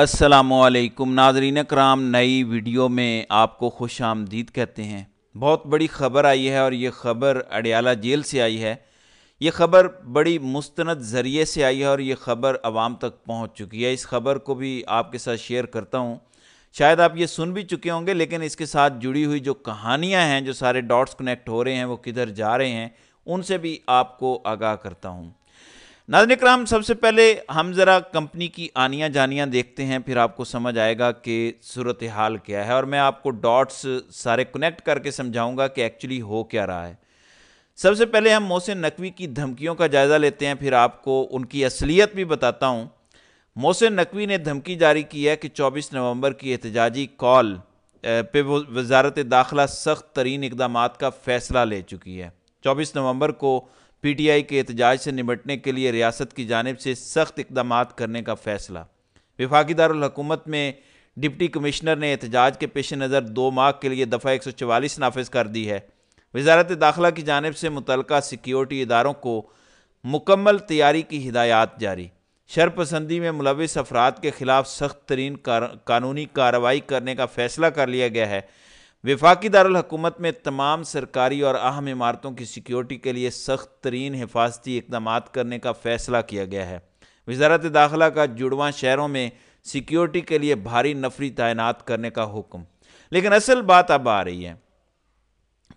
السلام علیکم ناظرین اکرام نئی ویڈیو میں آپ کو خوش آمدید کہتے ہیں بہت بڑی خبر آئی ہے اور یہ خبر اڈیالہ جیل سے آئی ہے یہ خبر بڑی مستند ذریعے سے آئی ہے اور یہ خبر عوام تک پہنچ چکی ہے اس خبر کو بھی آپ کے ساتھ شیئر کرتا ہوں شاید آپ یہ سن بھی چکے ہوں گے لیکن اس کے ساتھ جڑی ہوئی جو کہانیاں ہیں جو سارے ڈاٹس کنیکٹ ہو رہے ہیں وہ کدھر جا رہے ہیں ان سے بھی آپ کو آگاہ کرتا ہوں ناظرین اکرام سب سے پہلے ہم ذرا کمپنی کی آنیاں جانیاں دیکھتے ہیں پھر آپ کو سمجھ آئے گا کہ صورتحال کیا ہے اور میں آپ کو ڈاٹس سارے کنیکٹ کر کے سمجھاؤں گا کہ ایکچولی ہو کیا رہا ہے سب سے پہلے ہم محسن نقوی کی دھمکیوں کا جائزہ لیتے ہیں پھر آپ کو ان کی اصلیت بھی بتاتا ہوں محسن نقوی نے دھمکی جاری کی ہے کہ چوبیس نومبر کی احتجاجی کال پہ وزارت داخلہ سخت ترین اقدامات کا فیصلہ لے چکی ہے چوبیس نومبر کو پی ٹی آئی کے احتجاج سے نمٹنے کے لیے ریاست کی جانب سے سخت اقدامات کرنے کا فیصلہ وفاقی دارالحکومت میں ڈپٹی کمشنر نے احتجاج کے پیش نظر دو ماہ کے لیے دفعہ ایک سو چوالیس نافذ کر دی ہے وزارت داخلہ کی جانب سے متعلقہ سیکیورٹی اداروں کو مکمل تیاری کی ہدایات جاری شرپسندی میں ملوث افراد کے خلاف سخت ترین قانونی کارروائی کرنے کا فیصلہ کر لیا گیا ہے وفاقی دارالحکومت میں تمام سرکاری اور اہم عمارتوں کی سیکیورٹی کے لیے سخت ترین حفاظتی اقدامات کرنے کا فیصلہ کیا گیا ہے وزارت داخلہ کا جڑواں شہروں میں سیکیورٹی کے لیے بھاری نفری تعینات کرنے کا حکم لیکن اصل بات اب آ رہی ہے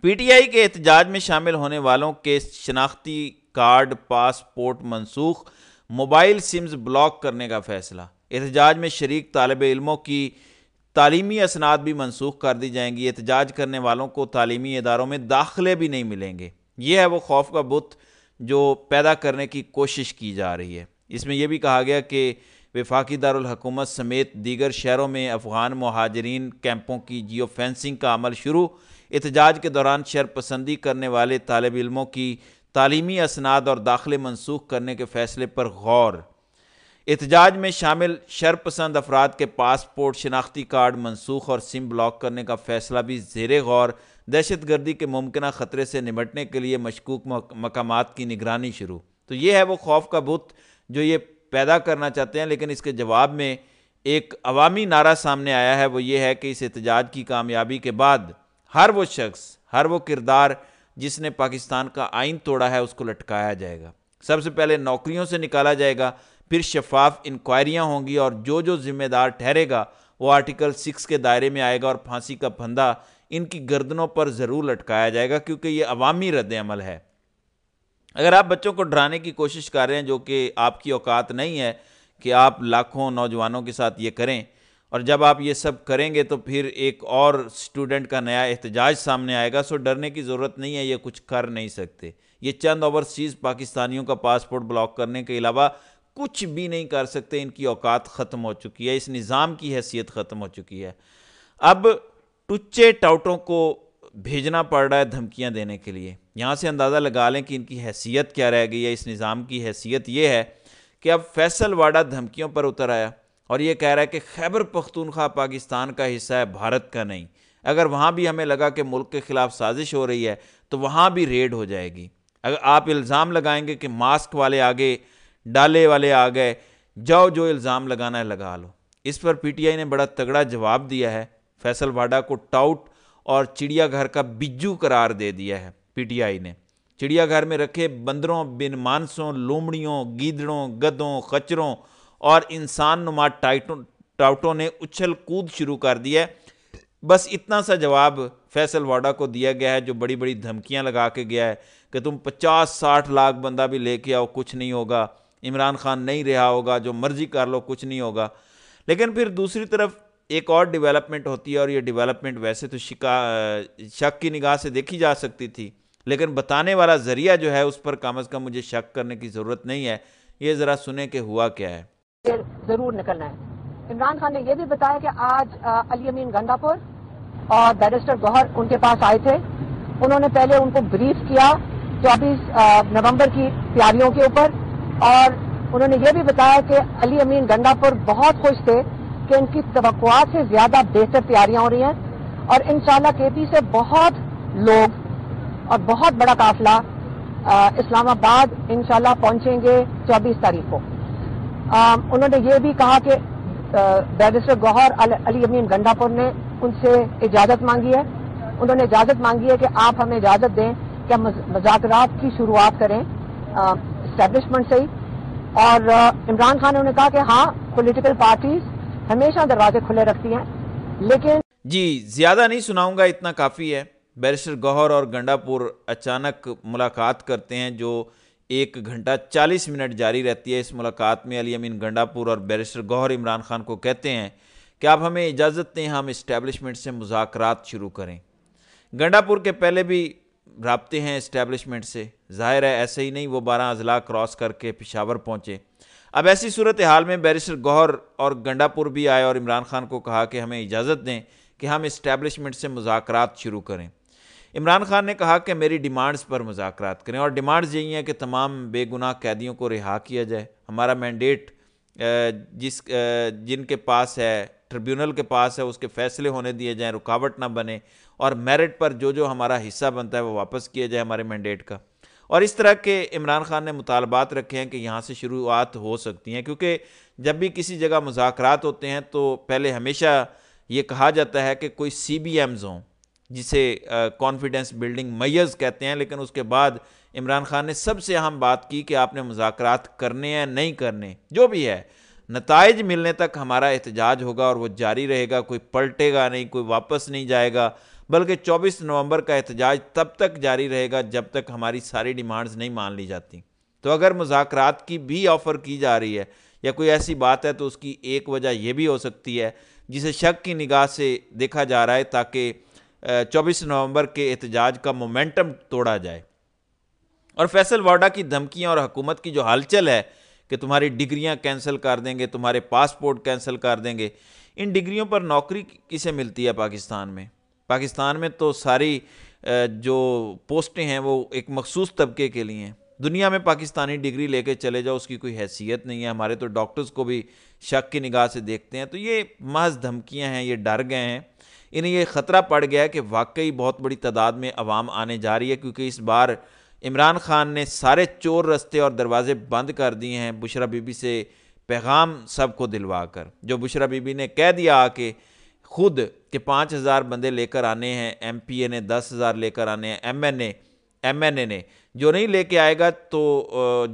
پی ٹی آئی کے احتجاج میں شامل ہونے والوں کے شناختی کارڈ پاسپورٹ منسوخ موبائل سمز بلاک کرنے کا فیصلہ احتجاج میں شریک طالب علموں کی تعلیمی اسناد بھی منسوخ کر دی جائیں گی احتجاج کرنے والوں کو تعلیمی اداروں میں داخلے بھی نہیں ملیں گے یہ ہے وہ خوف کا بت جو پیدا کرنے کی کوشش کی جا رہی ہے اس میں یہ بھی کہا گیا کہ وفاقی دارالحکومت سمیت دیگر شہروں میں افغان مہاجرین کیمپوں کی جیو فینسنگ کا عمل شروع احتجاج کے دوران شہر پسندی کرنے والے طالب علموں کی تعلیمی اسناد اور داخلے منسوخ کرنے کے فیصلے پر غور احتجاج میں شامل شرپسند افراد کے پاسپورٹ شناختی کارڈ منسوخ اور سم بلاک کرنے کا فیصلہ بھی زیر غور دہشت گردی کے ممکنہ خطرے سے نمٹنے کے لیے مشکوک مقامات کی نگرانی شروع تو یہ ہے وہ خوف کا بت جو یہ پیدا کرنا چاہتے ہیں لیکن اس کے جواب میں ایک عوامی نعرہ سامنے آیا ہے وہ یہ ہے کہ اس احتجاج کی کامیابی کے بعد ہر وہ شخص ہر وہ کردار جس نے پاکستان کا آئین توڑا ہے اس کو لٹکایا جائے گا سب سے پہلے نوکریوں سے نکالا جائے گا پھر شفاف انکوائریاں ہوں گی اور جو جو ذمہ دار ٹھہرے گا وہ آرٹیکل سکس کے دائرے میں آئے گا اور پھانسی کا پھندہ ان کی گردنوں پر ضرور لٹکایا جائے گا کیونکہ یہ عوامی رد عمل ہے اگر آپ بچوں کو ڈرانے کی کوشش کر رہے ہیں جو کہ آپ کی اوقات نہیں ہے کہ آپ لاکھوں نوجوانوں کے ساتھ یہ کریں اور جب آپ یہ سب کریں گے تو پھر ایک اور اسٹوڈنٹ کا نیا احتجاج سامنے آئے گا سو ڈرنے کی ضرورت نہیں ہے یہ کچھ کر نہیں سکتے یہ چند اوورسیز پاکستانیوں کا پاسپورٹ بلاک کرنے کے علاوہ کچھ بھی نہیں کر سکتے ان کی اوقات ختم ہو چکی ہے اس نظام کی حیثیت ختم ہو چکی ہے اب ٹچے ٹاؤٹوں کو بھیجنا پڑ رہا ہے دھمکیاں دینے کے لیے یہاں سے اندازہ لگا لیں کہ ان کی حیثیت کیا رہ گئی ہے اس نظام کی حیثیت یہ ہے کہ اب فیصل واڈا دھمکیوں پر اتر آیا اور یہ کہہ رہا ہے کہ خیبر پختونخوا پاکستان کا حصہ ہے بھارت کا نہیں اگر وہاں بھی ہمیں لگا کہ ملک کے خلاف سازش ہو رہی ہے تو وہاں بھی ریڈ ہو جائے گی اگر آپ الزام لگائیں گے کہ ماسک والے آگے ڈالے والے آ گئے جاؤ جو الزام لگانا ہے لگا لو اس پر پی ٹی آئی نے بڑا تگڑا جواب دیا ہے فیصل واڈا کو ٹاؤٹ اور چڑیا گھر کا بجو قرار دے دیا ہے پی ٹی آئی نے چڑیا گھر میں رکھے بندروں بن مانسوں لومڑیوں گیدڑوں گدوں خچروں اور انسان نما ٹائٹوں ٹاؤٹوں نے اچھل کود شروع کر دیا ہے بس اتنا سا جواب فیصل واڈا کو دیا گیا ہے جو بڑی بڑی دھمکیاں لگا کے گیا ہے کہ تم پچاس ساٹھ لاکھ بندہ بھی لے کے آؤ کچھ نہیں ہوگا عمران خان نہیں رہا ہوگا جو مرضی کر لو کچھ نہیں ہوگا لیکن پھر دوسری طرف ایک اور ڈیولپمنٹ ہوتی ہے اور یہ ڈیولپمنٹ ویسے تو شکا شک کی نگاہ سے دیکھی جا سکتی تھی لیکن بتانے والا ذریعہ جو ہے اس پر کم از کم مجھے شک کرنے کی ضرورت نہیں ہے یہ ذرا سنیں کہ ہوا کیا ہے ضرور نکلنا ہے عمران خان نے یہ بھی بتایا کہ آج علی امین پور اور بیرسٹر گوہر ان کے پاس آئے تھے انہوں نے پہلے ان کو بریف کیا چوبیس نومبر کی تیاریوں کے اوپر اور انہوں نے یہ بھی بتایا کہ علی امین پر بہت خوش تھے کہ ان کی توقعات سے زیادہ بہتر تیاریاں ہو رہی ہیں اور انشاءاللہ شاء اللہ کے سے بہت لوگ اور بہت بڑا قافلہ اسلام آباد انشاءاللہ پہنچیں گے چوبیس تاریخ کو انہوں نے یہ بھی کہا کہ بیرسٹر گوہر علی امین گنڈا پر نے ان سے اجازت مانگی ہے انہوں نے اجازت مانگی ہے کہ آپ ہمیں اجازت دیں کہ ہم مذاکرات کی شروعات کریں اسٹیبلشمنٹ سے ہی اور عمران خان نے انہیں کہا کہ ہاں پولیٹیکل پارٹیز ہمیشہ دروازے کھلے رکھتی ہیں لیکن جی زیادہ نہیں سناؤں گا اتنا کافی ہے بیرسٹر گوہر اور گنڈا پور اچانک ملاقات کرتے ہیں جو ایک گھنٹہ چالیس منٹ جاری رہتی ہے اس ملاقات میں علی امین گنڈا پور اور بیرسٹر گوہر عمران خان کو کہتے ہیں کہ آپ ہمیں اجازت دیں ہم اسٹیبلشمنٹ سے مذاکرات شروع کریں گنڈا پور کے پہلے بھی رابطے ہیں اسٹیبلشمنٹ سے ظاہر ہے ایسے ہی نہیں وہ بارہ اضلاع کراس کر کے پشاور پہنچے اب ایسی صورت حال میں بیرسٹر گوہر اور گنڈا پور بھی آئے اور عمران خان کو کہا کہ ہمیں اجازت دیں کہ ہم اسٹیبلشمنٹ سے مذاکرات شروع کریں عمران خان نے کہا کہ میری ڈیمانڈز پر مذاکرات کریں اور ڈیمانڈز یہی ہیں کہ تمام بے گناہ قیدیوں کو رہا کیا جائے ہمارا مینڈیٹ جس جن کے پاس ہے ٹریبیونل کے پاس ہے اس کے فیصلے ہونے دیے جائیں رکاوٹ نہ بنے اور میرٹ پر جو جو ہمارا حصہ بنتا ہے وہ واپس کیے جائیں ہمارے مینڈیٹ کا اور اس طرح کے عمران خان نے مطالبات رکھے ہیں کہ یہاں سے شروعات ہو سکتی ہیں کیونکہ جب بھی کسی جگہ مذاکرات ہوتے ہیں تو پہلے ہمیشہ یہ کہا جاتا ہے کہ کوئی سی بی ایمز ہوں جسے کانفیڈنس بلڈنگ میز کہتے ہیں لیکن اس کے بعد عمران خان نے سب سے اہم بات کی کہ آپ نے مذاکرات کرنے ہیں نہیں کرنے جو بھی ہے نتائج ملنے تک ہمارا احتجاج ہوگا اور وہ جاری رہے گا کوئی پلٹے گا نہیں کوئی واپس نہیں جائے گا بلکہ چوبیس نومبر کا احتجاج تب تک جاری رہے گا جب تک ہماری ساری ڈیمانڈز نہیں مان لی جاتی تو اگر مذاکرات کی بھی آفر کی جا رہی ہے یا کوئی ایسی بات ہے تو اس کی ایک وجہ یہ بھی ہو سکتی ہے جسے شک کی نگاہ سے دیکھا جا رہا ہے تاکہ چوبیس نومبر کے احتجاج کا مومنٹم توڑا جائے اور فیصل واڈا کی دھمکیاں اور حکومت کی جو ہلچل ہے کہ تمہاری ڈگریاں کینسل کر دیں گے تمہارے پاسپورٹ کینسل کر دیں گے ان ڈگریوں پر نوکری کسے ملتی ہے پاکستان میں پاکستان میں تو ساری جو پوسٹیں ہیں وہ ایک مخصوص طبقے کے لیے ہیں دنیا میں پاکستانی ڈگری لے کے چلے جاؤ اس کی کوئی حیثیت نہیں ہے ہمارے تو ڈاکٹرز کو بھی شک کی نگاہ سے دیکھتے ہیں تو یہ محض دھمکیاں ہیں یہ ڈر گئے ہیں انہیں یہ خطرہ پڑ گیا ہے کہ واقعی بہت بڑی تعداد میں عوام آنے جا رہی ہے کیونکہ اس بار عمران خان نے سارے چور رستے اور دروازے بند کر دیے ہیں بشرا بی بی سے پیغام سب کو دلوا کر جو بشرا بی بی نے کہہ دیا آ کے خود کہ پانچ ہزار بندے لے کر آنے ہیں ایم پی اے نے دس ہزار لے کر آنے ہیں M N A M N A نے جو نہیں لے کے آئے گا تو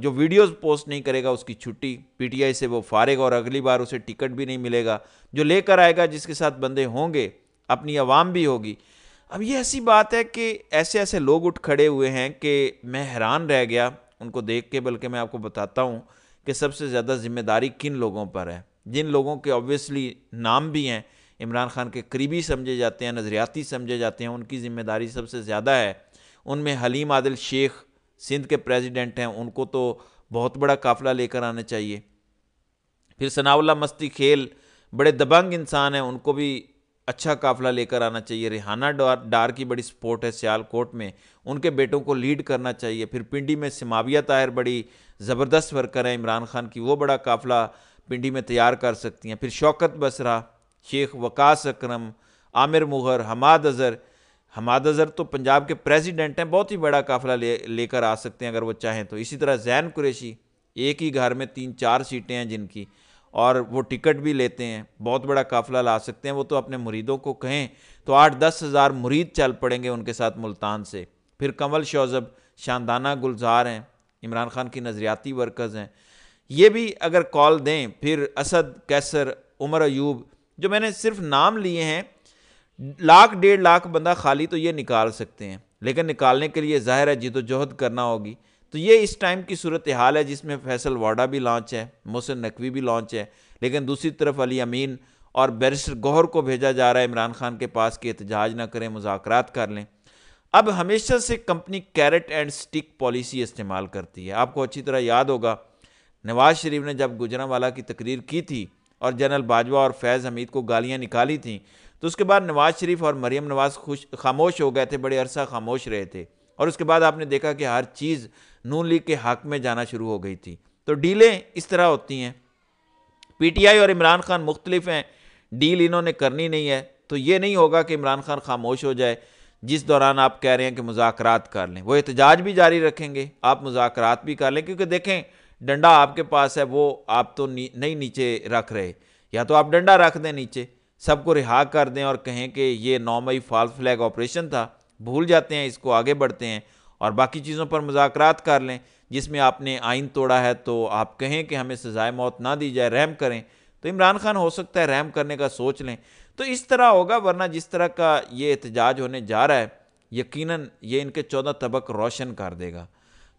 جو ویڈیوز پوسٹ نہیں کرے گا اس کی چھٹی پی ٹی آئی سے وہ فارغ اور اگلی بار اسے ٹکٹ بھی نہیں ملے گا جو لے کر آئے گا جس کے ساتھ بندے ہوں گے اپنی عوام بھی ہوگی اب یہ ایسی بات ہے کہ ایسے ایسے لوگ اٹھ کھڑے ہوئے ہیں کہ میں حیران رہ گیا ان کو دیکھ کے بلکہ میں آپ کو بتاتا ہوں کہ سب سے زیادہ ذمہ داری کن لوگوں پر ہے جن لوگوں کے آبویسلی نام بھی ہیں عمران خان کے قریبی سمجھے جاتے ہیں نظریاتی سمجھے جاتے ہیں ان کی ذمہ داری سب سے زیادہ ہے ان میں حلیم عادل شیخ سندھ کے پریزیڈنٹ ہیں ان کو تو بہت بڑا قافلہ لے کر آنا چاہیے پھر ثناء اللہ مستی کھیل بڑے دبنگ انسان ہیں ان کو بھی اچھا قافلہ لے کر آنا چاہیے ریحانہ ڈار کی بڑی سپورٹ ہے سیال کوٹ میں ان کے بیٹوں کو لیڈ کرنا چاہیے پھر پنڈی میں سماویہ طاہر بڑی زبردست ورکر ہیں عمران خان کی وہ بڑا قافلہ پنڈی میں تیار کر سکتی ہیں پھر شوکت بسرا شیخ وقاس اکرم عامر مغر حماد اظہر حماد اظہر تو پنجاب کے پریزیڈنٹ ہیں بہت ہی بڑا قافلہ لے لے کر آ سکتے ہیں اگر وہ چاہیں تو اسی طرح زین قریشی ایک ہی گھر میں تین چار سیٹیں ہیں جن کی اور وہ ٹکٹ بھی لیتے ہیں بہت بڑا قافلہ لا سکتے ہیں وہ تو اپنے مریدوں کو کہیں تو آٹھ دس ہزار مرید چل پڑیں گے ان کے ساتھ ملتان سے پھر کمل شوزب شاندانہ گلزار ہیں عمران خان کی نظریاتی ورکز ہیں یہ بھی اگر کال دیں پھر اسد کیسر عمر ایوب جو میں نے صرف نام لیے ہیں لاکھ ڈیڑھ لاکھ بندہ خالی تو یہ نکال سکتے ہیں لیکن نکالنے کے لیے ظاہر ہے جد و جہد کرنا ہوگی تو یہ اس ٹائم کی صورتحال ہے جس میں فیصل واڈا بھی لانچ ہے محسن نقوی بھی لانچ ہے لیکن دوسری طرف علی امین اور بیرسٹر گوہر کو بھیجا جا رہا ہے عمران خان کے پاس کہ احتجاج نہ کریں مذاکرات کر لیں اب ہمیشہ سے company carrot and stick policy استعمال کرتی ہے آپ کو اچھی طرح یاد ہوگا نواز شریف نے جب گجرا والا کی تقریر کی تھی اور جنرل باجوہ اور فیض حمید کو گالیاں نکالی تھیں تو اس کے بعد نواز شریف اور مریم نواز خوش خاموش ہو گئے تھے بڑے عرصہ خاموش رہے تھے اور اس کے بعد آپ نے دیکھا کہ ہر چیز نون لیگ کے حق میں جانا شروع ہو گئی تھی تو ڈیلیں اس طرح ہوتی ہیں پی ٹی آئی اور عمران خان مختلف ہیں ڈیل انہوں نے کرنی نہیں ہے تو یہ نہیں ہوگا کہ عمران خان خاموش ہو جائے جس دوران آپ کہہ رہے ہیں کہ مذاکرات کر لیں وہ احتجاج بھی جاری رکھیں گے آپ مذاکرات بھی کر لیں کیونکہ دیکھیں ڈنڈا آپ کے پاس ہے وہ آپ تو نہیں نیچے رکھ رہے یا تو آپ ڈنڈا رکھ دیں نیچے سب کو رہا کر دیں اور کہیں کہ یہ مئی فال فلیگ آپریشن تھا بھول جاتے ہیں اس کو آگے بڑھتے ہیں اور باقی چیزوں پر مذاکرات کر لیں جس میں آپ نے آئین توڑا ہے تو آپ کہیں کہ ہمیں سزائے موت نہ دی جائے رحم کریں تو عمران خان ہو سکتا ہے رحم کرنے کا سوچ لیں تو اس طرح ہوگا ورنہ جس طرح کا یہ احتجاج ہونے جا رہا ہے یقیناً یہ ان کے چودہ طبق روشن کر دے گا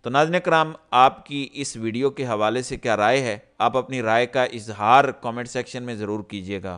تو ناظرین کرام آپ کی اس ویڈیو کے حوالے سے کیا رائے ہے آپ اپنی رائے کا اظہار کامنٹ سیکشن میں ضرور کیجیے گا